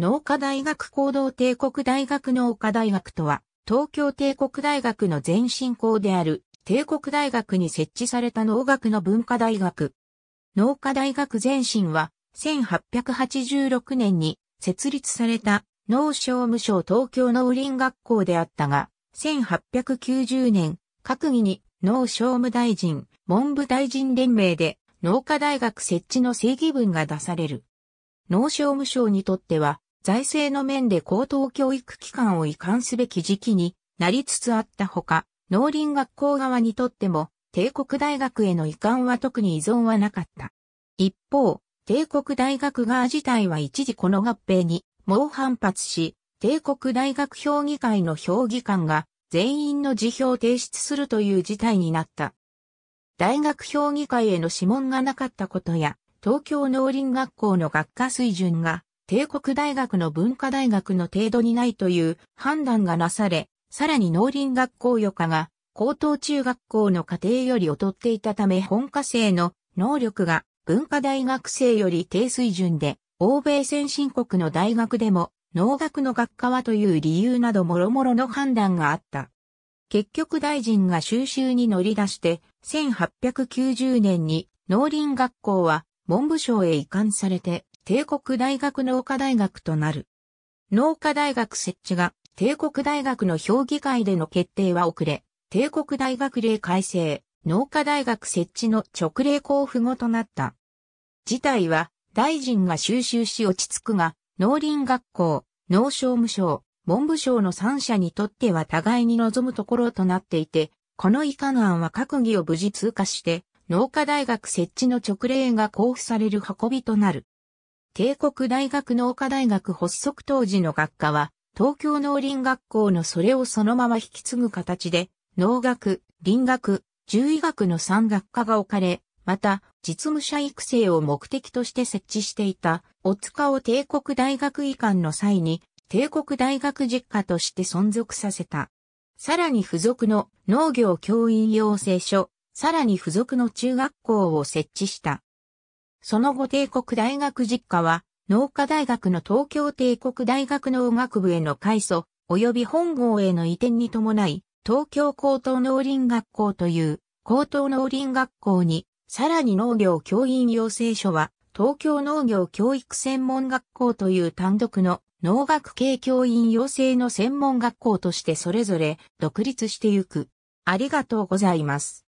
農科大学行動帝国大学農科大学とは、東京帝国大学の前身校である帝国大学に設置された農学の文化大学。農科大学前身は、1886年に設立された農商務省東京農林学校であったが、1890年、閣議に農商務大臣、文部大臣連盟で農科大学設置の正義文が出される。農商務省にとっては、財政の面で高等教育機関を移管すべき時期になりつつあったほか、農林学校側にとっても、帝国大学への移管は特に依存はなかった。一方、帝国大学側自体は一時この合併に猛反発し、帝国大学評議会の評議官が全員の辞表を提出するという事態になった。大学評議会への諮問がなかったことや、東京農林学校の学科水準が帝国大学の文化大学の程度にないという判断がなされ、さらに農林学校予科が高等中学校の家庭より劣っていたため本科生の能力が文化大学生より低水準で、欧米先進国の大学でも農学の学科はという理由など諸々の判断があった。結局大臣が収集に乗り出して、1890年に農林学校は文部省へ移管されて、帝国大学農科大学となる。農科大学設置が帝国大学の評議会での決定は遅れ、帝国大学令改正、農科大学設置の直令交付後となった。事態は大臣が収集し落ち着くが、農林学校、農商務省、文部省の3社にとっては互いに望むところとなっていて、この以下の案は閣議を無事通過して、農科大学設置の直令が交付される運びとなる。帝国大学農科大学発足当時の学科は、東京農林学校のそれをそのまま引き継ぐ形で、農学、林学、獣医学の3学科が置かれ、また、実務者育成を目的として設置していた、お塚を帝国大学医官の際に、帝国大学実家として存続させた。さらに付属の農業教員養成所、さらに付属の中学校を設置した。その後帝国大学実家は、農科大学の東京帝国大学農学部への改祖、及び本郷への移転に伴い、東京高等農林学校という高等農林学校に、さらに農業教員養成所は、東京農業教育専門学校という単独の農学系教員養成の専門学校としてそれぞれ独立してゆく。ありがとうございます。